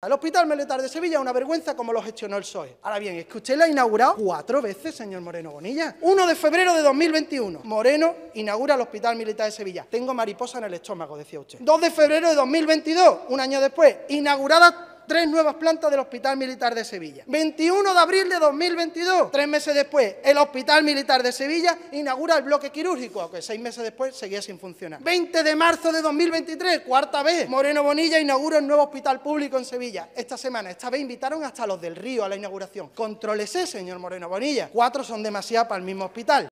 El Hospital Militar de Sevilla es una vergüenza como lo gestionó el PSOE. Ahora bien, es que usted la ha inaugurado cuatro veces, señor Moreno Bonilla. 1 de febrero de 2021, Moreno inaugura el Hospital Militar de Sevilla. Tengo mariposa en el estómago, decía usted. 2 de febrero de 2022, un año después, inaugurada tres nuevas plantas del Hospital Militar de Sevilla. 21 de abril de 2022, tres meses después, el Hospital Militar de Sevilla inaugura el bloque quirúrgico, aunque seis meses después seguía sin funcionar. 20 de marzo de 2023, cuarta vez, Moreno Bonilla inaugura el nuevo hospital público en Sevilla. Esta semana, esta vez invitaron hasta los del Río a la inauguración. Contrólese, señor Moreno Bonilla. Cuatro son demasiado para el mismo hospital.